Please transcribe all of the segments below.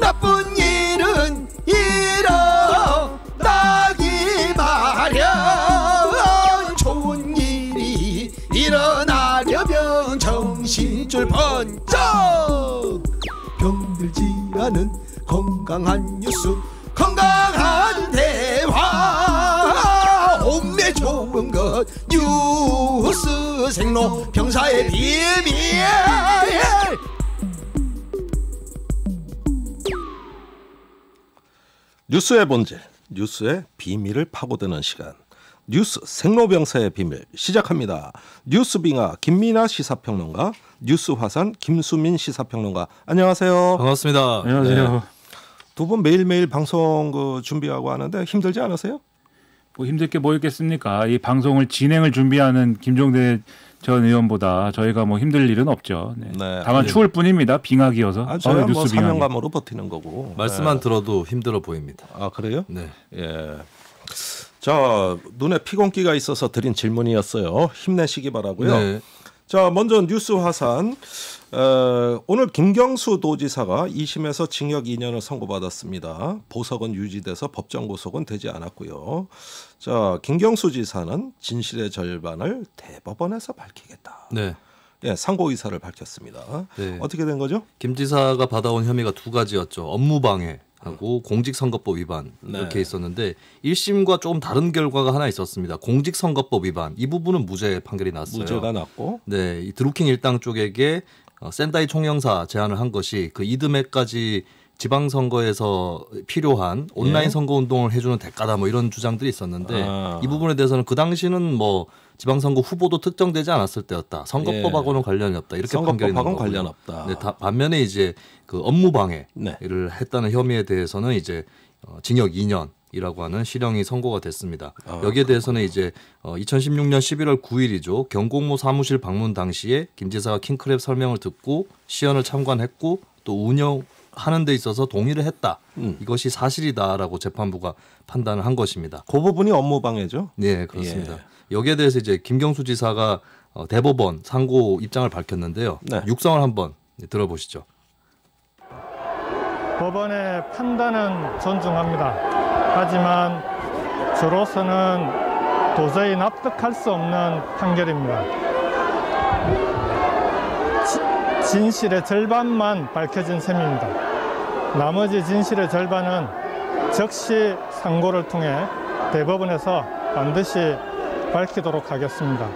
나쁜 일은 일어나기 마련 좋은 일이 일어나려면 정신줄 번쩍 병들지 않은 건강한 뉴스 건강한 생로 병사의 비밀 뉴스의 본질, 뉴스의 비밀을 파고드는 시간. 뉴스 생로병사의 비밀 시작합니다. 뉴스빙하 김민아 시사평론가, 뉴스화산 김수민 시사평론가. 안녕하세요. 반갑습니다. 안녕하세요. 네. 두분 매일매일 방송 그 준비하고 하는데 힘들지 않으세요? 뭐 힘들 게뭐 있겠습니까? 이 방송을 진행을 준비하는 김종대 전 의원보다 저희가 뭐 힘들 일은 없죠. 네. 네. 다만 추울 뿐입니다. 빙하기여서. 아, 저희 뭐 사명감으로 버티는 거고. 말씀만 네. 들어도 힘들어 보입니다. 아 그래요? 네. 예. 자 눈에 피곤기가 있어서 드린 질문이었어요. 힘내시기 바라고요. 네. 자, 먼저 뉴스 화산. 어, 오늘 김경수 도지사가 2심에서 징역 2년을 선고받았습니다. 보석은 유지돼서 법정 구속은 되지 않았고요. 자, 김경수 지사는 진실의 절반을 대법원에서 밝히겠다. 네. 예, 상고 의사를 밝혔습니다. 네. 어떻게 된 거죠? 김 지사가 받아온 혐의가 두 가지였죠. 업무방해, 하고 공직선거법 위반 이렇게 네. 있었는데 1심과 조금 다른 결과가 하나 있었습니다. 공직선거법 위반 이 부분은 무죄 판결이 났어요. 무죄가 났고 네, 이 드루킹 일당 쪽에게 어, 센다이 총영사 제안을 한 것이 그 이듬해까지 지방선거에서 필요한 온라인 예. 선거운동을 해주는 대가다 뭐 이런 주장들이 있었는데 아. 이 부분에 대해서는 그 당시는 뭐 지방선거 후보도 특정되지 않았을 때였다. 선거법하고는 예. 관련이 없다. 이렇게 판결이 나고 관련 없다. 네, 다, 반면에 이제 그 업무방해를 네. 했다는 혐의에 대해서는 이제 어, 징역 2년 이라고 하는 실형이 선고가 됐습니다. 아, 여기에 대해서는 그렇구나. 이제 2016년 11월 9일이죠. 경공모 사무실 방문 당시에 김 지사가 킹크랩 설명을 듣고 시연을 참관했고 또 운영 하는 데 있어서 동의를 했다. 음. 이것이 사실이다라고 재판부가 판단을 한 것입니다. 그 부분이 업무방해죠? 네, 그렇습니다. 예. 여기에 대해서 이제 김경수 지사가 어, 대법원 상고 입장을 밝혔는데요. 네. 육성을 한번 들어보시죠. 법원의 판단은 존중합니다. 하지만 저로서는 도저히 납득할 수 없는 판결입니다. 진실의 절반만 밝혀진 셈입니다. 나머지 진실의 절반은 적시 상고를 통해 대법원에서 반드시 밝히도록 하겠습니다.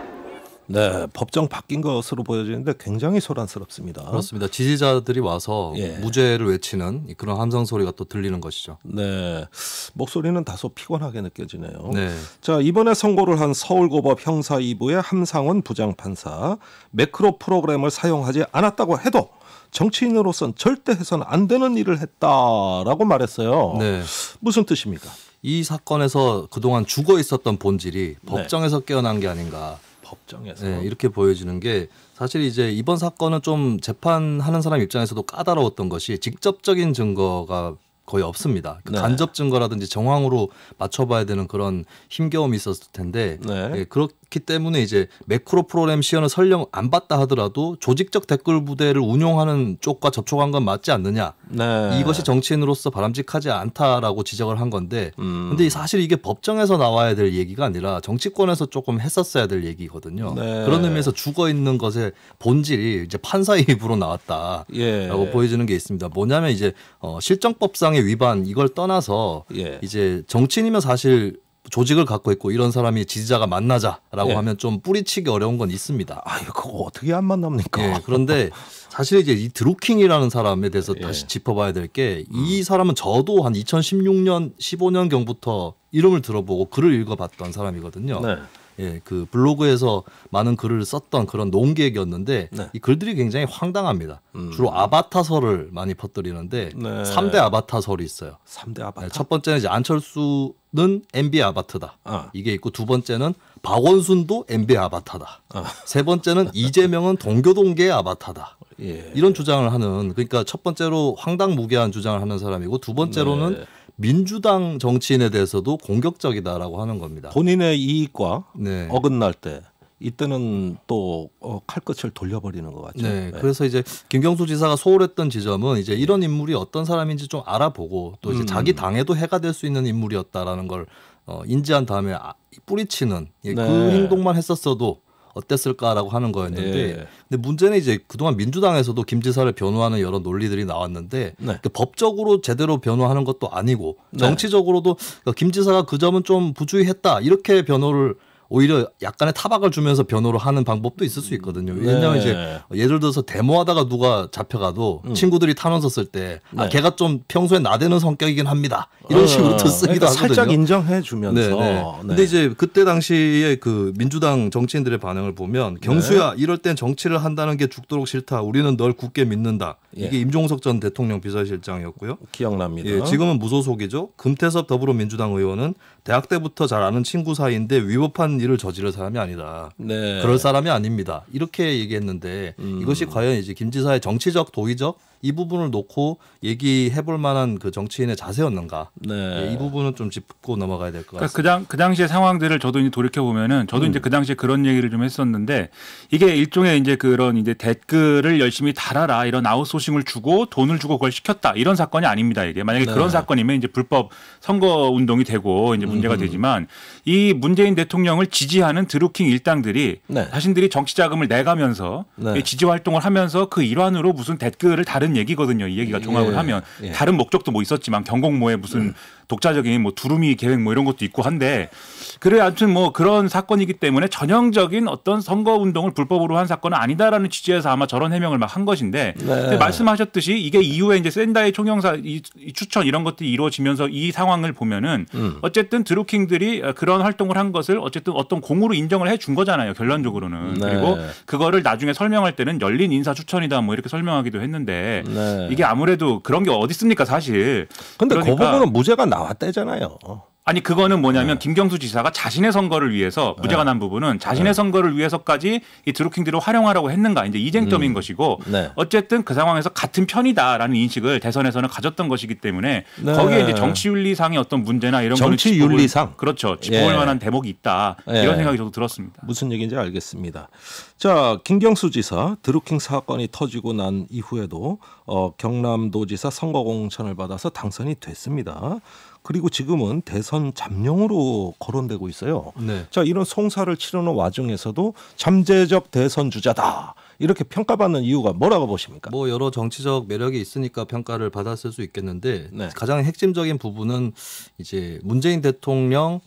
네, 법정 바뀐 것으로 보여지는데 굉장히 소란스럽습니다. 그렇습니다. 지지자들이 와서 예. 무죄를 외치는 그런 함성 소리가 또 들리는 것이죠. 네, 목소리는 다소 피곤하게 느껴지네요. 네. 자, 이번에 선고를 한 서울고법 형사 2부의 함상원 부장판사 매크로 프로그램을 사용하지 않았다고 해도 정치인으로선 절대 해선 안 되는 일을 했다라고 말했어요. 네. 무슨 뜻입니까? 이 사건에서 그동안 죽어 있었던 본질이 네. 법정에서 네. 깨어난 게 아닌가. 법정에서 네, 이렇게 보여지는 게 사실 이제 이번 사건은 좀 재판하는 사람 입장에서도 까다로웠던 것이 직접적인 증거가 거의 없습니다. 그 네. 간접 증거라든지 정황으로 맞춰봐야 되는 그런 힘겨움이 있었을 텐데 네. 예, 그렇, 그기 때문에 이제 매크로 프로그램 시연을 설령 안 봤다 하더라도 조직적 댓글 부대를 운용하는 쪽과 접촉한 건 맞지 않느냐. 네. 이것이 정치인으로서 바람직하지 않다라고 지적을 한 건데, 음. 근데 사실 이게 법정에서 나와야 될 얘기가 아니라 정치권에서 조금 했었어야 될 얘기거든요. 네. 그런 의미에서 죽어 있는 것의 본질이 이제 판사의 입으로 나왔다라고 예. 보여지는 게 있습니다. 뭐냐면 이제 어, 실정법상의 위반 이걸 떠나서 예. 이제 정치인이면 사실 조직을 갖고 있고 이런 사람이 지지자가 만나자라고 예. 하면 좀 뿌리치기 어려운 건 있습니다. 아, 유그거 어떻게 안 만납니까? 예, 그런데 사실 이제 이 드루킹이라는 사람에 대해서 예. 다시 짚어봐야 될 게이 음. 사람은 저도 한 2016년 15년 경부터 이름을 들어보고 글을 읽어봤던 사람이거든요. 네. 예, 그 블로그에서 많은 글을 썼던 그런 농객이었는데 네. 이 글들이 굉장히 황당합니다. 음. 주로 아바타설을 많이 퍼뜨리는데 3대 아바타설이 있어요. 3대 아바타. 네, 첫 번째는 이제 안철수 는 MB 아바타다 어. 이게 있고 두 번째는 박원순도 MB 아바타다. 어. 세 번째는 이재명은 동교동계 아바타다. 예. 이런 주장을 하는 그러니까 첫 번째로 황당무계한 주장을 하는 사람이고 두 번째로는 네. 민주당 정치인에 대해서도 공격적이다라고 하는 겁니다. 본인의 이익과 네. 어긋날 때 이때는 또 어, 칼끝을 돌려버리는 것 같죠. 네, 네. 그래서 이제 김경수 지사가 소홀했던 지점은 이제 이런 인물이 어떤 사람인지 좀 알아보고 또 이제 음. 자기 당에도 해가 될 수 있는 인물이었다라는 걸 어, 인지한 다음에 아, 뿌리치는 예, 그 네. 그 행동만 했었어도 어땠을까라고 하는 거였는데 네. 근데 문제는 이제 그동안 민주당에서도 김 지사를 변호하는 여러 논리들이 나왔는데 네. 법적으로 제대로 변호하는 것도 아니고 네. 정치적으로도 그러니까 김 지사가 그 점은 좀 부주의했다 이렇게 변호를 오히려 약간의 타박을 주면서 변호를 하는 방법도 있을 수 있거든요. 음, 왜냐하면 네. 이제 예를 들어서 데모하다가 누가 잡혀가도 음. 친구들이 탄원 썼을 때 아, 네. 아, 걔가 좀 평소에 나대는 성격이긴 합니다. 이런 어, 식으로 또 쓰기도 그러니까 하거든요. 살짝 인정해 주면서. 네, 네, 근데 네. 이제 그때 당시에 그 민주당 정치인들의 반응을 보면 경수야 네. 이럴 땐 정치를 한다는 게 죽도록 싫다. 우리는 널 굳게 믿는다. 이게 예. 임종석 전 대통령 비서실장이었고요. 기억납니다. 예, 지금은 무소속이죠. 금태섭 더불어민주당 의원은 대학 때부터 잘 아는 친구 사이인데 위법한 일을 저지를 사람이 아니다. 네. 그럴 사람이 아닙니다. 이렇게 얘기했는데 음. 이것이 과연 이제 김 지사의 정치적 도의적 이 부분을 놓고 얘기해 볼 만한 그 정치인의 자세였는가. 네. 예, 이 부분은 좀 짚고 넘어가야 될것 그러니까 같습니다. 그러니까 그, 당, 그 당시의 상황들을 저도 이제 돌이켜 보면은 저도 음. 이제 그 당시에 그런 얘기를 좀 했었는데 이게 일종의 이제 그런 이제 댓글을 열심히 달아라 이런 아웃소싱을 주고 돈을 주고 그걸 시켰다 이런 사건이 아닙니다. 이게 만약에 네. 그런 사건이면 이제 불법 선거 운동이 되고 이제 문제가 음. 되지만 이 문재인 대통령을 지지하는 드루킹 일당들이 네. 자신들이 정치 자금을 내가면서 네. 그 지지 활동을 하면서 그 일환으로 무슨 댓글을 다른 얘기거든요. 이 얘기가 예, 종합을 예, 하면 예. 다른 목적도 뭐 있었지만 경공모에 무슨 음. 독자적인 뭐 두루미 계획 뭐 이런 것도 있고 한데 그래 아무튼 뭐 그런 사건이기 때문에 전형적인 어떤 선거 운동을 불법으로 한 사건은 아니다라는 취지에서 아마 저런 해명을 막 한 것인데 네. 말씀하셨듯이 이게 이후에 이제 샌다의 총영사 이, 추천 이런 것들이 이루어지면서 이 상황을 보면은 음. 어쨌든 드루킹들이 그런 활동을 한 것을 어쨌든 어떤 공으로 인정을 해 준 거잖아요 결론적으로는 네. 그리고 그거를 나중에 설명할 때는 열린 인사 추천이다 뭐 이렇게 설명하기도 했는데 네. 이게 아무래도 그런 게 어디 있습니까 사실 근데 그 그러니까 그 부분은 무죄가 나- 나왔다잖아요. 아니 그거는 뭐냐면 네. 김경수 지사가 자신의 선거를 위해서 무죄가 네. 난 부분은 자신의 네. 선거를 위해서까지 이 드루킹들을 활용하라고 했는가 이제 이 쟁점인 음. 것이고 네. 어쨌든 그 상황에서 같은 편이다라는 인식을 대선에서는 가졌던 것이기 때문에 거기에 이제 정치윤리상의 어떤 문제나 이런 정치윤리상 그렇죠 예. 짚어볼 예. 만한 대목이 있다 예. 이런 생각이 저도 들었습니다. 무슨 얘기인지 알겠습니다. 자 김경수 지사 드루킹 사건이 터지고 난 이후에도 어, 경남도지사 선거공천을 받아서 당선이 됐습니다. 그리고 지금은 대선 잠룡으로 거론되고 있어요. 네. 자 이런 송사를 치르는 와중에서도 잠재적 대선 주자다 이렇게 평가받는 이유가 뭐라고 보십니까? 뭐 여러 정치적 매력이 있으니까 평가를 받았을 수 있겠는데 네. 가장 핵심적인 부분은 이제 문재인 대통령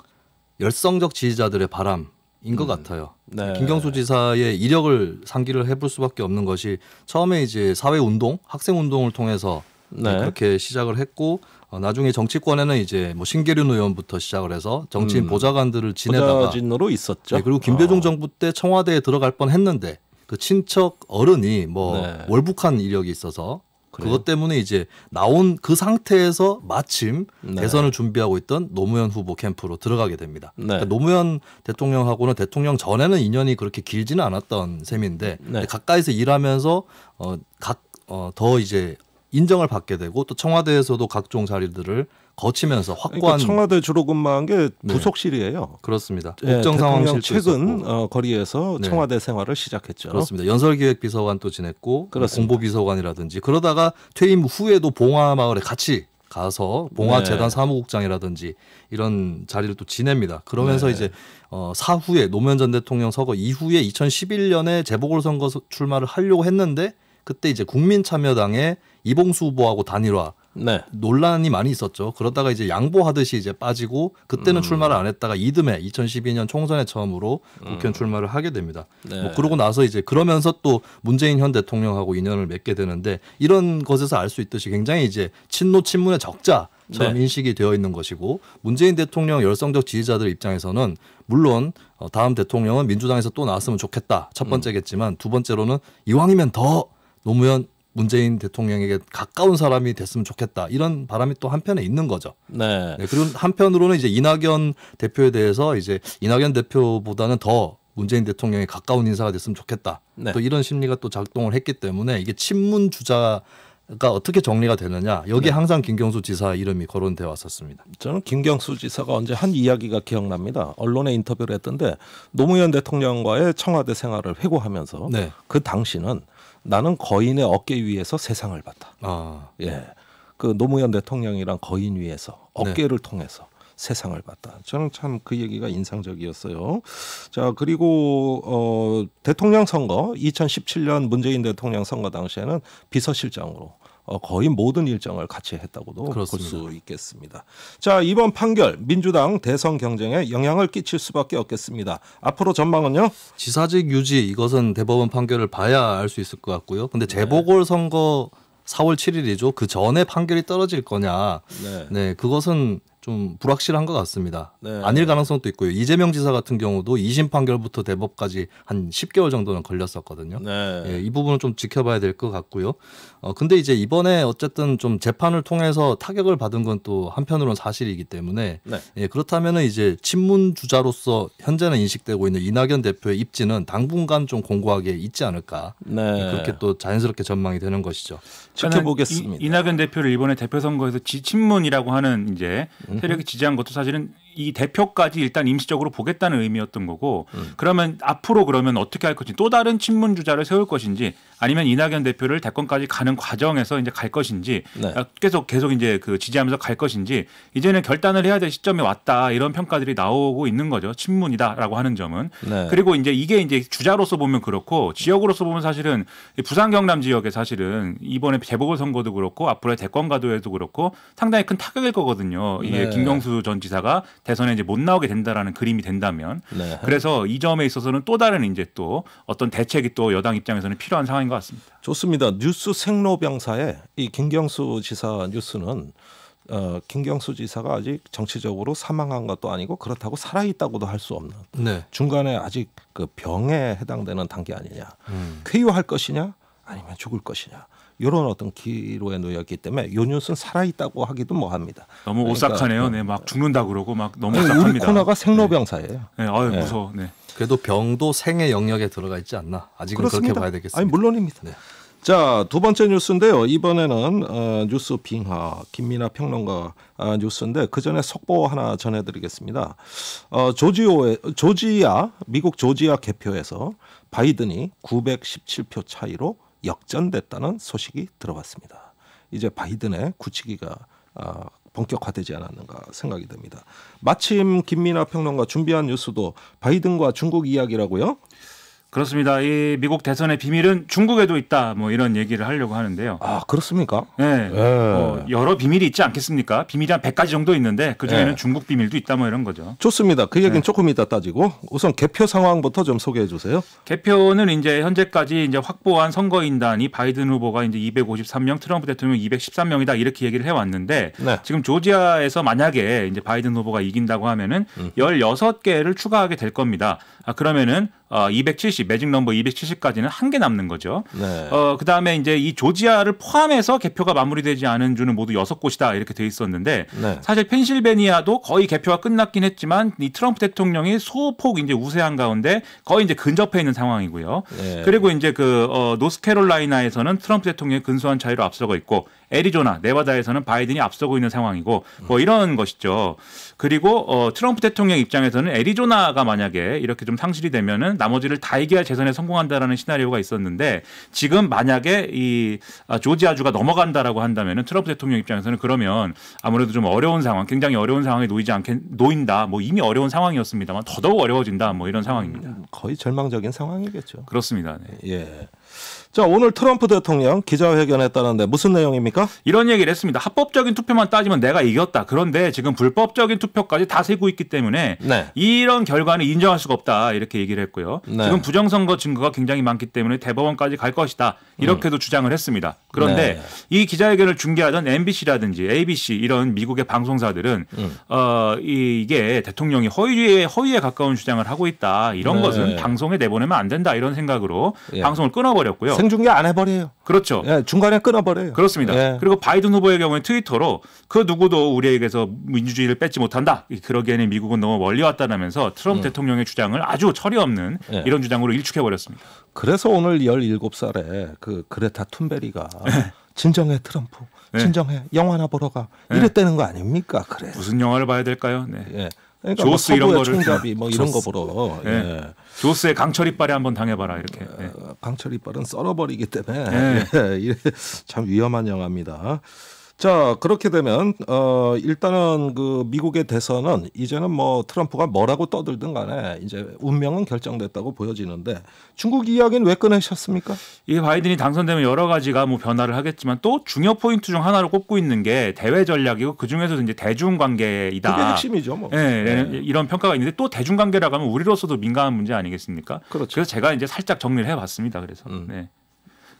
열성적 지지자들의 바람. 인것 음. 같아요. 네. 김경수 지사의 이력을 상기를 해볼 수밖에 없는 것이 처음에 이제 사회 운동, 학생 운동을 통해서 네, 네. 그렇게 시작을 했고 어, 나중에 정치권에는 이제 뭐 신계륜 의원부터 시작을 해서 정치인 음. 보좌관들을 지내다가 보좌진으로 있었죠. 네, 그리고 김대중 어. 정부 때 청와대에 들어갈 뻔했는데 그 친척 어른이 뭐 네. 월북한 이력이 있어서 그래요? 그것 때문에 이제 나온 그 상태에서 마침 네. 대선을 준비하고 있던 노무현 후보 캠프로 들어가게 됩니다. 네. 그러니까 노무현 대통령하고는 대통령 전에는 인연이 그렇게 길지는 않았던 셈인데 네. 가까이서 일하면서 어, 각, 어, 더 이제 인정을 받게 되고 또 청와대에서도 각종 자리들을 거치면서 확고한 그러니까 청와대 주로 근무한 게 부속실이에요. 네. 그렇습니다. 국정 예, 상황실 최근 어, 거리에서 네. 청와대 생활을 시작했죠. 그렇습니다. 연설기획비서관 또 지냈고 뭐 그렇습니다. 공보비서관이라든지 그러다가 퇴임 후에도 봉화 마을에 같이 가서 봉화재단 네. 사무국장이라든지 이런 자리를 또 지냅니다. 그러면서 네. 이제 어, 사후에 노무현 전 대통령 서거 이후에 2011년에 재보궐선거 출마를 하려고 했는데 그때 이제 국민참여당에 이봉수 후보하고 단일화 네. 논란이 많이 있었죠. 그러다가 이제 양보하듯이 이제 빠지고 그때는 음. 출마를 안 했다가 이듬해 2012년 총선에 처음으로 음. 국회의원 음. 출마를 하게 됩니다. 네. 뭐 그러고 나서 이제 그러면서 또 문재인 현 대통령하고 인연을 맺게 되는데 이런 것에서 알 수 있듯이 굉장히 이제 친노 친문의 적자 처럼 네. 인식이 되어 있는 것이고 문재인 대통령 열성적 지지자들 입장에서는 물론 어, 다음 대통령은 민주당에서 또 나왔으면 좋겠다 첫 음. 번째겠지만 두 번째로는 이왕이면 더 노무현 문재인 대통령에게 가까운 사람이 됐으면 좋겠다 이런 바람이 또 한편에 있는 거죠. 네. 네. 그리고 한편으로는 이제 이낙연 대표에 대해서 이제 이낙연 대표보다는 더 문재인 대통령이 가까운 인사가 됐으면 좋겠다. 네. 또 이런 심리가 또 작동을 했기 때문에 이게 친문 주자 가 어떻게 정리가 되느냐 여기 네. 항상 김경수 지사 이름이 거론돼 왔었습니다. 저는 김경수 지사가 언제 한 이야기가 기억납니다. 언론에 인터뷰를 했던데 노무현 대통령과의 청와대 생활을 회고하면서 네. 그 당시는 나는 거인의 어깨 위에서 세상을 봤다. 아. 예. 그 노무현 대통령이랑 거인 위에서 네. 어깨를 네. 통해서 세상을 봤다. 저는 참 그 얘기가 인상적이었어요. 자, 그리고 어 대통령 선거 2017년 문재인 대통령 선거 당시에는 비서실장으로 어, 거의 모든 일정을 같이 했다고도 볼 수 있겠습니다. 자 이번 판결 민주당 대선 경쟁에 영향을 끼칠 수밖에 없겠습니다. 앞으로 전망은요? 지사직 유지 이것은 대법원 판결을 봐야 알 수 있을 것 같고요. 근데 재보궐 선거 4월 7일이죠. 그 전에 판결이 떨어질 거냐? 네, 네 그것은 좀 불확실한 것 같습니다. 네. 아닐 가능성도 있고요. 이재명 지사 같은 경우도 2심 판결부터 대법까지 한 10개월 정도는 걸렸었거든요. 네. 예, 이 부분은 좀 지켜봐야 될 것 같고요. 어, 근데 이제 이번에 어쨌든 좀 재판을 통해서 타격을 받은 건 또 한편으로는 사실이기 때문에 네. 예, 그렇다면은 이제 친문 주자로서 현재는 인식되고 있는 이낙연 대표의 입지는 당분간 좀 공고하게 있지 않을까. 네. 예, 그렇게 또 자연스럽게 전망이 되는 것이죠. 지켜보겠습니다. 이, 이낙연 대표를 이번에 대표 선거에서 지친문이라고 하는 이제 음. 세력이 지지한 것도 사실은 이 대표까지 일단 임시적으로 보겠다는 의미였던 거고 음. 그러면 앞으로 그러면 어떻게 할 것인지 또 다른 친문 주자를 세울 것인지 아니면 이낙연 대표를 대권까지 가는 과정에서 이제 갈 것인지 네. 아, 계속 계속 이제 그 지지하면서 갈 것인지 이제는 결단을 해야 될시점이 왔다 이런 평가들이 나오고 있는 거죠. 친문이다라고 하는 점은 네. 그리고 이제 이게 이제 주자로서 보면 그렇고 지역으로서 보면 사실은 부산 경남 지역에 사실은 이번에 재보궐 선거도 그렇고 앞으로의 대권 가도에도 그렇고 상당히 큰 타격일 거거든요. 이게 네. 김경수 전 지사가 대선에 이제 못 나오게 된다라는 그림이 된다면 네. 그래서 이 점에 있어서는 또 다른 이제 또 어떤 대책이 또 여당 입장에서는 필요한 상황. 것 같습니다. 좋습니다. 뉴스 생로병사에 이 김경수 지사 뉴스는 어, 김경수 지사가 아직 정치적으로 사망한 것도 아니고 그렇다고 살아 있다고도 할 수 없는 네. 중간에 아직 그 병에 해당되는 단계 아니냐 음. 쾌유할 것이냐 아니면 죽을 것이냐 이런 어떤 기로에 놓였기 때문에 요 뉴스는 살아있다고 하기도 뭐합니다. 너무 그러니까 오싹하네요. 뭐 네, 막 네. 죽는다 그러고 막 너무 오싹합니다. 우리 코너가 네. 생로병사예요. 네, 네 아유 무서워. 네. 그래도 병도 생의 영역에 들어가 있지 않나. 아직은 그렇습니다. 그렇게 봐야 되겠습니다. 아니 물론입니다. 네. 자, 두 번째 뉴스인데요. 이번에는 어, 뉴스 빙하 김민아 평론가 어, 뉴스인데 그 전에 속보 하나 전해드리겠습니다. 어, 조지오의 조지아 미국 조지아 개표에서 바이든이 917표 차이로 역전됐다는 소식이 들어왔습니다. 이제 바이든의 굳히기가 어, 아, 본격화되지 않았는가 생각이 듭니다. 마침 김민아 평론가 준비한 뉴스도 바이든과 중국 이야기라고요? 그렇습니다. 이 미국 대선의 비밀은 중국에도 있다. 뭐 이런 얘기를 하려고 하는데요. 아 그렇습니까? 네. 예. 뭐 여러 비밀이 있지 않겠습니까? 비밀이 한 100가지 정도 있는데 그 중에는 예. 중국 비밀도 있다. 뭐 이런 거죠. 좋습니다. 그 얘기는 예. 조금 이따 따지고 우선 개표 상황부터 좀 소개해 주세요. 개표는 이제 현재까지 이제 확보한 선거인단이 바이든 후보가 이제 253명, 트럼프 대통령 213명이다 이렇게 얘기를 해왔는데 네. 지금 조지아에서 만약에 이제 바이든 후보가 이긴다고 하면은 음. 16개를 추가하게 될 겁니다. 아, 그러면은 어, 270 매직 넘버 270까지는 한 개 남는 거죠. 네. 어, 그다음에 이제 이 조지아를 포함해서 개표가 마무리되지 않은 주는 모두 여섯 곳이다 이렇게 돼 있었는데 네. 사실 펜실베니아도 거의 개표가 끝났긴 했지만 이 트럼프 대통령이 소폭 이제 우세한 가운데 거의 이제 근접해 있는 상황이고요. 네. 그리고 이제 그 어, 노스캐롤라이나에서는 트럼프 대통령이 근소한 차이로 앞서고 있고 애리조나, 네바다에서는 바이든이 앞서고 있는 상황이고 뭐 이런 것이죠. 그리고 어, 트럼프 대통령 입장에서는 애리조나가 만약에 이렇게 좀 상실이 되면은 나머지를 다 이겨야 재선에 성공한다라는 시나리오가 있었는데 지금 만약에 이 아, 조지아주가 넘어간다라고 한다면은 트럼프 대통령 입장에서는 그러면 아무래도 좀 어려운 상황, 굉장히 어려운 상황에 놓이지 않게 놓인다. 뭐 이미 어려운 상황이었습니다만 더더욱 어려워진다. 뭐 이런 상황입니다. 음, 거의 절망적인 상황이겠죠. 그렇습니다. 네. 예. 자, 오늘 트럼프 대통령 기자회견했다는데 무슨 내용입니까? 이런 얘기를 했습니다. 합법적인 투표만 따지면 내가 이겼다. 그런데 지금 불법적인 투표까지 다 세고 있기 때문에 네. 이런 결과는 인정할 수가 없다. 이렇게 얘기를 했고요. 네. 지금 부정선거 증거가 굉장히 많기 때문에 대법원까지 갈 것이다. 이렇게도 음. 주장을 했습니다. 그런데 네. 이 기자회견을 중계하던 MBC라든지 ABC 이런 미국의 방송사들은 음. 어, 이게 대통령이 허위에 허위에 가까운 주장을 하고 있다. 이런 네. 것은 방송에 내보내면 안 된다. 이런 생각으로 예. 방송을 끊어버렸고요. 집 중계 안 해버려요. 그렇죠. 예, 중간에 끊어버려요. 그렇습니다. 예. 그리고 바이든 후보의 경우에 트위터로 그 누구도 우리에게서 민주주의를 뺏지 못한다. 그러기에는 미국은 너무 멀리 왔다라면서 트럼프 음. 대통령의 주장을 아주 처리 없는 예. 이런 주장으로 일축해 버렸습니다. 그래서 오늘 17살에 그 그레타 툰베리가 예. 진정해 트럼프, 예. 진정해 영화나 보러 가 이랬다는 거 아닙니까? 그래. 무슨 영화를 봐야 될까요? 네. 그러니까 뭐 조스 이런 거를 총잡이 뭐 이런 조스. 거 보러 예. 예. 조스의 강철 이빨에 한번 당해봐라 이렇게 어, 예. 강철 이빨은 썰어버리기 때문에 예. 참 위험한 영화입니다. 자, 그렇게 되면 어 일단은 그 미국의 대선은 이제는 뭐 트럼프가 뭐라고 떠들든 간에 이제 운명은 결정됐다고 보여지는데 중국 이야기는 왜 꺼내셨습니까? 이 바이든이 당선되면 여러 가지가 뭐 변화를 하겠지만 또 중요 포인트 중 하나를 꼽고 있는 게 대외 전략이고 그 중에서도 이제 대중 관계이다. 그게 핵심이죠, 뭐. 네, 네. 이런 평가가 있는데 또 대중 관계라고 하면 우리로서도 민감한 문제 아니겠습니까? 그렇죠. 그래서 제가 이제 살짝 정리를 해봤습니다. 그래서 음. 네.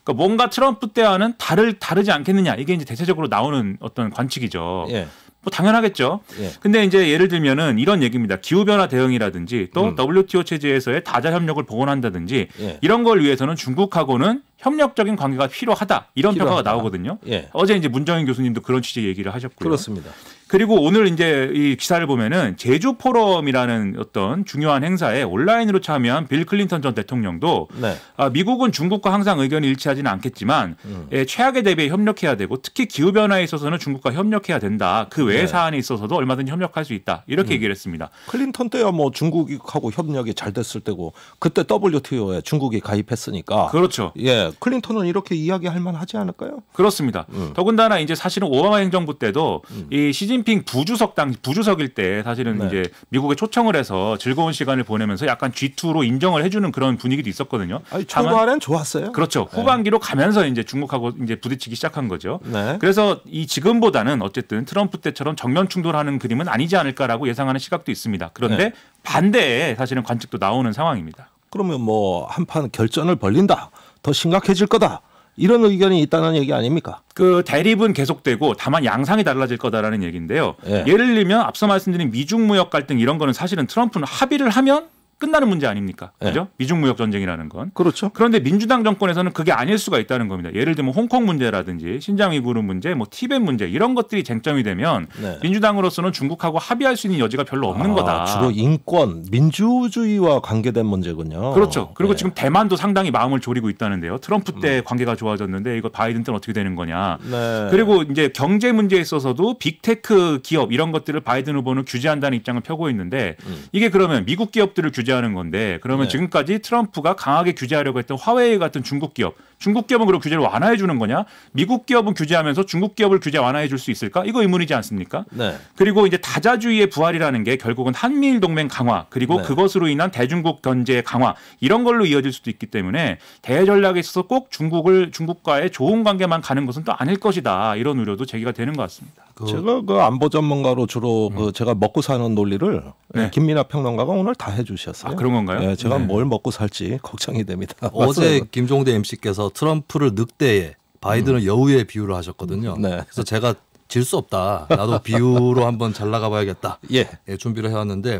그러니까 뭔가 트럼프 때와는 다를 다르지 않겠느냐 이게 이제 대체적으로 나오는 어떤 관측이죠. 예. 뭐 당연하겠죠. 그런데 예. 이제 예를 들면은 이런 얘기입니다. 기후 변화 대응이라든지 또 음. WTO 체제에서의 다자 협력을 복원한다든지 예. 이런 걸 위해서는 중국하고는 협력적인 관계가 필요하다 이런 필요하다. 평가가 나오거든요. 예. 어제 이제 문정인 교수님도 그런 취지 얘기를 하셨고요. 그렇습니다. 그리고 오늘 이제 이 기사를 보면은 제주 포럼이라는 어떤 중요한 행사에 온라인으로 참여한 빌 클린턴 전 대통령도 네. 아, 미국은 중국과 항상 의견이 일치하지는 않겠지만 음. 예, 최악의 대비에 협력해야 되고 특히 기후 변화에 있어서는 중국과 협력해야 된다. 그 외의 네. 사안에 있어서도 얼마든지 협력할 수 있다. 이렇게 음. 얘기를 했습니다. 클린턴 때야 뭐 중국하고 협력이 잘 됐을 때고 그때 WTO에 중국이 가입했으니까 그렇죠. 예, 클린턴은 이렇게 이야기할 만하지 않을까요? 그렇습니다. 음. 더군다나 이제 사실은 오바마 행정부 때도 음. 이 시진 시진핑 부주석 당 부주석일 때 사실은 네. 이제 미국에 초청을 해서 즐거운 시간을 보내면서 약간 G2로 인정을 해주는 그런 분위기도 있었거든요. 아니, 초반엔 좋았어요. 그렇죠. 네. 후반기로 가면서 이제 중국하고 이제 부딪히기 시작한 거죠. 네. 그래서 이 지금보다는 어쨌든 트럼프 때처럼 정면 충돌하는 그림은 아니지 않을까라고 예상하는 시각도 있습니다. 그런데 네. 반대에 사실은 관측도 나오는 상황입니다. 그러면 뭐 한판 결전을 벌린다. 더 심각해질 거다. 이런 의견이 있다는 얘기 아닙니까? 그 대립은 계속되고 다만 양상이 달라질 거다라는 얘기인데요. 예. 예를 들면 앞서 말씀드린 미중 무역 갈등 이런 거는 사실은 트럼프는 합의를 하면 끝나는 문제 아닙니까? 네. 그죠? 네. 미중 무역 전쟁이라는 건. 그렇죠. 그런데 민주당 정권에서는 그게 아닐 수가 있다는 겁니다. 예를 들면 홍콩 문제라든지 신장 위구르 문제, 뭐 티벳 문제 이런 것들이 쟁점이 되면 네. 민주당으로서는 중국하고 합의할 수 있는 여지가 별로 없는 아, 거다. 주로 인권, 민주주의와 관계된 문제군요. 그렇죠. 그리고 네. 지금 대만도 상당히 마음을 졸이고 있다는데요. 트럼프 때 음. 관계가 좋아졌는데 이거 바이든 때는 어떻게 되는 거냐. 네. 그리고 이제 경제 문제에 있어서도 빅테크 기업 이런 것들을 바이든 후보는 규제한다는 입장을 펴고 있는데 음. 이게 그러면 미국 기업들을 규제 규제하는 건데 그러면 네. 지금까지 트럼프가 강하게 규제하려고 했던 화웨이 같은 중국 기업 중국 기업은 그럼 규제를 완화해 주는 거냐? 미국 기업은 규제하면서 중국 기업을 규제 완화해 줄 수 있을까? 이거 의문이지 않습니까? 네. 그리고 이제 다자주의의 부활이라는 게 결국은 한미일 동맹 강화 그리고 네. 그것으로 인한 대중국 견제 강화 이런 걸로 이어질 수도 있기 때문에 대전략에 있어서 꼭 중국을 중국과의 좋은 관계만 가는 것은 또 아닐 것이다 이런 우려도 제기가 되는 것 같습니다. 그 제가 그 안보 전문가로 주로 음. 그 제가 먹고 사는 논리를 네. 김민아 평론가가 오늘 다 해주셨어요. 않았어요? 아, 그런 건가요? 네, 제가 네. 뭘 먹고 살지 걱정이 됩니다. 어제 김종대 MC께서 트럼프를 늑대에 바이든을 음. 여우에 비유를 하셨거든요. 네. 그래서 제가 질 수 없다. 나도 비유로 한번 잘 나가봐야겠다. 예. 예. 준비를 해왔는데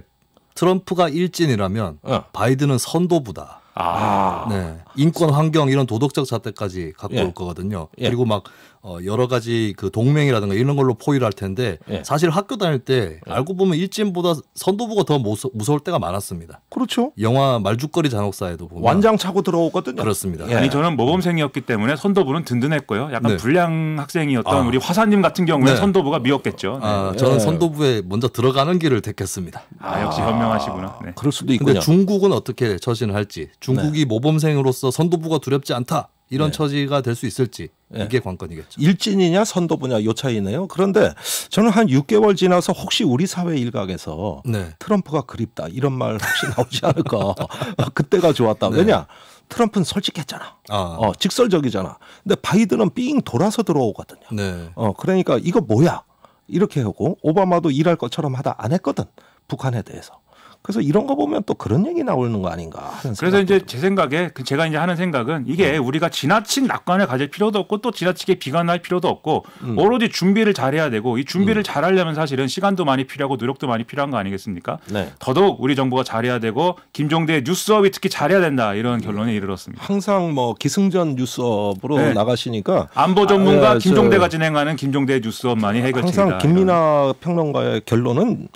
트럼프가 일진이라면 어. 바이든은 선도부다. 아. 네. 인권 환경 이런 도덕적 잣대까지 갖고 예. 올 거거든요. 예. 그리고 막 어, 여러 가지 그 동맹이라든가 이런 걸로 포위를 할 텐데 예. 사실 학교 다닐 때 예. 알고 보면 일진보다 선도부가 더 무서, 무서울 때가 많았습니다. 그렇죠. 영화 말죽거리 잔혹사에도 보면 완장 차고 들어오거든요. 그렇습니다. 예. 아니 저는 모범생이었기 때문에 선도부는 든든했고요. 약간 네. 불량 학생이었던 아. 우리 화사님 같은 경우에 네. 선도부가 미웠겠죠. 아, 네. 아, 저는 네. 선도부에 먼저 들어가는 길을 택했습니다. 아, 역시 아. 현명하시구나. 네. 그럴 수도 있군요. 근데 중국은 어떻게 처신을 할지 중국이 네. 모범생으로서 선도부가 두렵지 않다. 이런 네. 처지가 될 수 있을지 네. 이게 관건이겠죠. 일진이냐 선도부냐 요 차이네요. 그런데 저는 한 6개월 지나서 혹시 우리 사회 일각에서 네. 트럼프가 그립다 이런 말 혹시 나오지 않을까. 그때가 좋았다. 왜냐? 트럼프는 솔직했잖아. 아. 어, 직설적이잖아. 근데 바이든은 삥 돌아서 들어오거든요. 네. 어, 그러니까 이거 뭐야? 이렇게 하고 오바마도 일할 것처럼 하다 안 했거든. 북한에 대해서. 그래서 이런 거 보면 또 그런 얘기 나오는 거 아닌가 하는 그래서 이제 제 생각에 그 제가 이제 하는 생각은 이게 음. 우리가 지나친 낙관을 가질 필요도 없고 또 지나치게 비관할 필요도 없고 음. 오로지 준비를 잘해야 되고 이 준비를 음. 잘하려면 사실은 시간도 많이 필요하고 노력도 많이 필요한 거 아니겠습니까? 네. 더더욱 우리 정부가 잘해야 되고 김종대 의 뉴스업이 특히 잘해야 된다 이런 음. 결론에 이르렀습니다. 항상 뭐 기승전 뉴스업으로 네. 나가시니까 안보 전문가 아, 예, 김종대가 진행하는 김종대 뉴스업많이 해결책이다. 항상 김민아 평론가의 결론은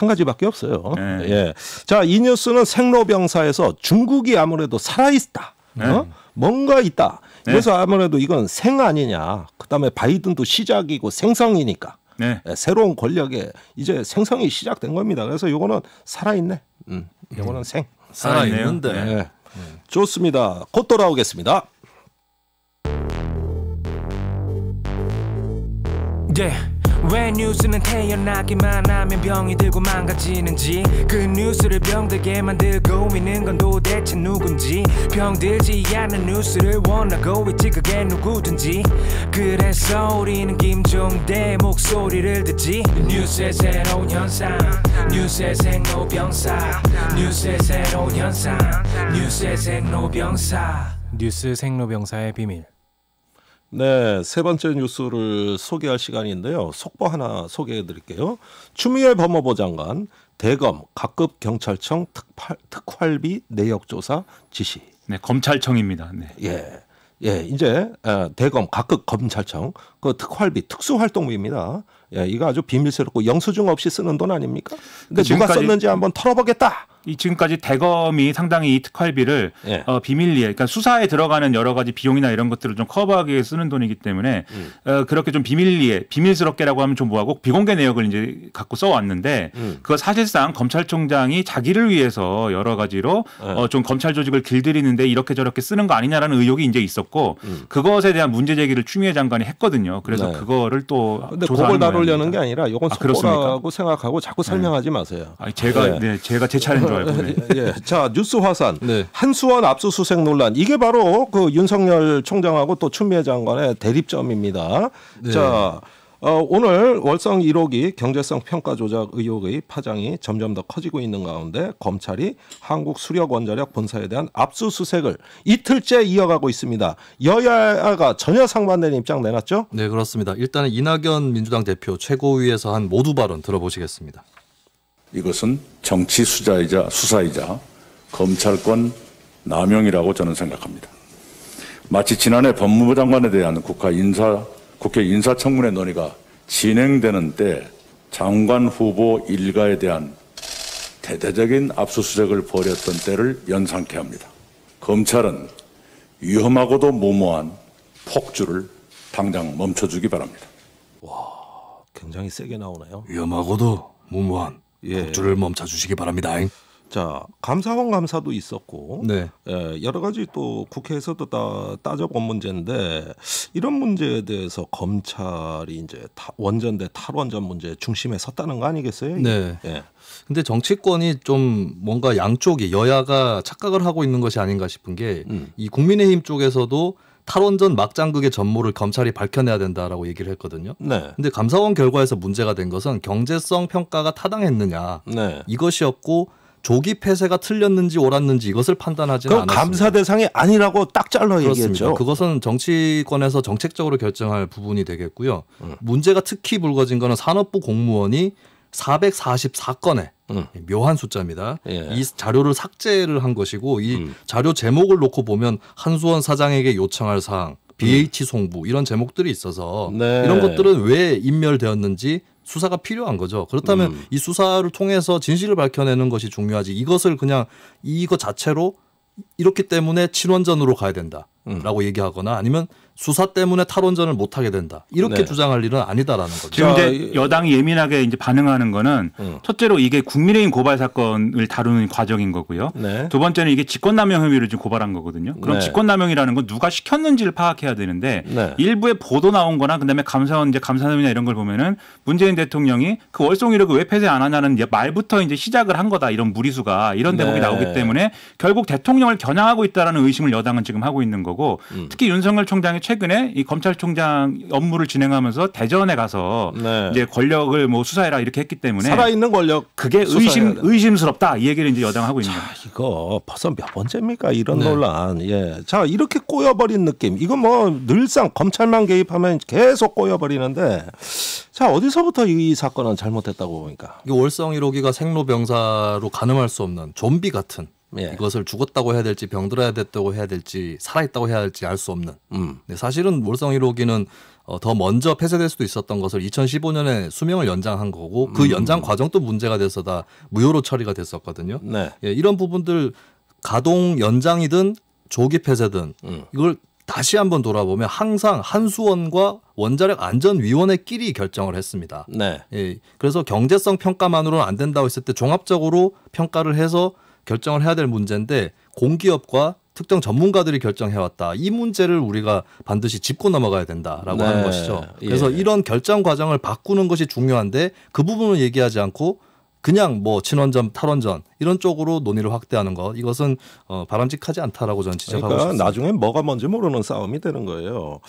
한 가지밖에 없어요. 네. 예. 자, 이 뉴스는 생로병사에서 중국이 아무래도 살아있다. 네. 어? 뭔가 있다. 네. 그래서 아무래도 이건 생 아니냐. 그다음에 바이든도 시작이고 생성이니까. 네. 예, 새로운 권력에 이제 생성이 시작된 겁니다. 그래서 요거는 살아있네. 음, 요거는 생. 살아있는데. 네. 네. 좋습니다. 곧 돌아오겠습니다. 네. 왜 뉴스는 태어나기만 하면 병이 들고 망가지는지 그 뉴스를 병들게 만들고 있는 건 도대체 누군지 병들지 않은 뉴스를 원하고 있지 그게 누구든지 그래서 우리는 김종대 목소리를 듣지 뉴스의 새로운 현상 뉴스의 생로병사 뉴스의 새로운 현상 뉴스의 생로병사 뉴스 생로병사의 비밀 네, 세 번째 뉴스를 소개할 시간인데요. 속보 하나 소개해 드릴게요. 추미애 법무부 장관 대검 각급 경찰청 특팔, 특활비 내역 조사 지시. 네, 검찰청입니다. 네. 예. 예, 이제 대검 각급 검찰청 그 특활비 특수활동비입니다. 예, 이거 아주 비밀스럽고 영수증 없이 쓰는 돈 아닙니까? 근데 누가 썼는지 한번 털어보겠다. 이 지금까지 대검이 상당히 이 특활비를 예. 어, 비밀리에 그러니까 수사에 들어가는 여러 가지 비용이나 이런 것들을 좀 커버하기 위해 쓰는 돈이기 때문에 음. 어, 그렇게 좀 비밀리에 비밀스럽게라고 하면 좀 뭐하고 비공개 내역을 이제 갖고 써왔는데 음. 그거 사실상 검찰총장이 자기를 위해서 여러 가지로 예. 어, 좀 검찰 조직을 길들이는데 이렇게 저렇게 쓰는 거 아니냐라는 의혹이 이제 있었고 음. 그것에 대한 문제 제기를 추미애 장관이 했거든요. 그래서 네. 그거를 또 아, 근데 그걸 다루려는 게 아니라 이건 아, 속보라고 생각하고 자꾸 네. 설명하지 네. 마세요. 아니, 제가 네. 네 제가 제 차례 줄 어, 알고. 네, 네. 예, 예. 자 뉴스 화산 네. 한수원 압수수색 논란 이게 바로 그 윤석열 총장하고 또 추미애 장관의 대립점입니다. 네. 자. 어, 오늘 월성 1호기 경제성 평가 조작 의혹의 파장이 점점 더 커지고 있는 가운데 검찰이 한국 수력 원자력 본사에 대한 압수수색을 이틀째 이어가고 있습니다. 여야가 전혀 상반된 입장 내놨죠? 네, 그렇습니다. 일단은 이낙연 민주당 대표 최고위에서 한 모두 발언 들어보시겠습니다. 이것은 정치 수자이자 수사이자 검찰권 남용이라고 저는 생각합니다. 마치 지난해 법무부 장관에 대한 국가 인사, 국회 인사청문회 논의가 진행되는 때 장관 후보 일가에 대한 대대적인 압수수색을 벌였던 때를 연상케 합니다. 검찰은 위험하고도 무모한 폭주를 당장 멈춰주기 바랍니다. 와, 굉장히 세게 나오네요. 위험하고도 무모한 예. 폭주를 멈춰 주시기 바랍니다. 자 감사원 감사도 있었고 네. 예, 여러 가지 또 국회에서도 다 따져본 문제인데 이런 문제에 대해서 검찰이 이제 타, 원전대 탈원전 문제 중심에 섰다는 거 아니겠어요? 네. 예. 근데 정치권이 좀 뭔가 양쪽이 여야가 착각을 하고 있는 것이 아닌가 싶은 게이 음. 국민의힘 쪽에서도 탈원전 막장극의 전모를 검찰이 밝혀내야 된다라고 얘기를 했거든요. 네. 근데 감사원 결과에서 문제가 된 것은 경제성 평가가 타당했느냐 네. 이것이었고 조기 폐쇄가 틀렸는지 옳았는지 이것을 판단하지는 않았습니다. 감사 대상이 아니라고 딱 잘라 그 얘기했죠. 그것은 정치권에서 정책적으로 결정할 부분이 되겠고요. 음. 문제가 특히 불거진 것은 산업부 공무원이 444건의 음. 묘한 숫자입니다. 예. 이 자료를 삭제를 한 것이고 이 음. 자료 제목을 놓고 보면 한수원 사장에게 요청할 사항, BH 음. 송부 이런 제목들이 있어서 네. 이런 것들은 왜 인멸되었는지 수사가 필요한 거죠. 그렇다면 음. 이 수사를 통해서 진실을 밝혀내는 것이 중요하지 이것을 그냥 이거 자체로 이렇기 때문에 친원전으로 가야 된다라고 음. 얘기하거나 아니면 수사 때문에 탈원전을 못 하게 된다. 이렇게 네. 주장할 일은 아니다라는 거죠. 지금 이제 여당이 예민하게 이제 반응하는 거는 음. 첫째로 이게 국민의힘 고발 사건을 다루는 과정인 거고요. 네. 두 번째는 이게 직권남용 혐의를 지금 고발한 거거든요. 그럼 네. 직권남용이라는 건 누가 시켰는지를 파악해야 되는데 네. 일부에 보도 나온 거나 그다음에 감사원 이제 감사원이나 이런 걸 보면은 문재인 대통령이 그월송 이력을 왜 폐쇄 안 하냐는 말부터 이제 시작을 한 거다. 이런 무리수가 이런 네. 대목이 나오기 때문에 결국 대통령을 겨냥하고 있다라는 의심을 여당은 지금 하고 있는 거고 음. 특히 윤석열 총장의 최근에 이 검찰총장 업무를 진행하면서 대전에 가서 네. 이제 권력을 뭐 수사해라 이렇게 했기 때문에 살아있는 권력 그게 의심 의심스럽다 이 얘기를 이제 여당하고 있는 거예요. 이거 벌써 몇 번째입니까 이런 네. 논란. 예. 자 이렇게 꼬여버린 느낌. 이건 뭐 늘상 검찰만 개입하면 계속 꼬여버리는데 자 어디서부터 이 사건은 잘못했다고 보니까. 이게 월성 1호기가 생로병사로 가늠할 수 없는 좀비 같은 예. 이것을 죽었다고 해야 될지 병들어야 됐다고 해야 될지 살아있다고 해야 할지 알 수 없는. 음. 사실은 몰성 1호기는 어, 더 먼저 폐쇄될 수도 있었던 것을 2015년에 수명을 연장한 거고 그 음. 연장 과정도 문제가 돼서 다 무효로 처리가 됐었거든요. 네. 예, 이런 부분들 가동 연장이든 조기 폐쇄든 음. 이걸 다시 한번 돌아보면 항상 한수원과 원자력 안전위원회끼리 결정을 했습니다. 네. 예, 그래서 경제성 평가만으로는 안 된다고 했을 때 종합적으로 평가를 해서 결정을 해야 될 문제인데 공기업과 특정 전문가들이 결정해왔다. 이 문제를 우리가 반드시 짚고 넘어가야 된다라고 네. 하는 것이죠. 예. 그래서 예. 이런 결정 과정을 바꾸는 것이 중요한데 그 부분을 얘기하지 않고 그냥 뭐 친원전, 탈원전 이런 쪽으로 논의를 확대하는 것 이것은 어, 바람직하지 않다라고 저는 지적하고 그러니까 싶습니다. 나중에 뭐가 뭔지 모르는 싸움이 되는 거예요.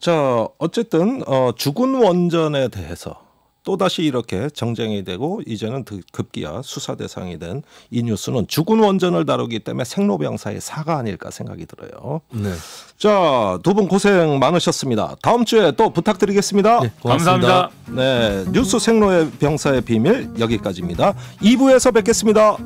자 어쨌든 어, 죽은 원전에 대해서 또다시 이렇게 정쟁이 되고 이제는 급기야 수사 대상이 된 이 뉴스는 죽은 원전을 다루기 때문에 생로병사의 사가 아닐까 생각이 들어요. 네. 자, 두 분 고생 많으셨습니다. 다음 주에 또 부탁드리겠습니다. 네, 감사합니다. 네, 뉴스 생로의 병사의 비밀 여기까지입니다. 2부에서 뵙겠습니다.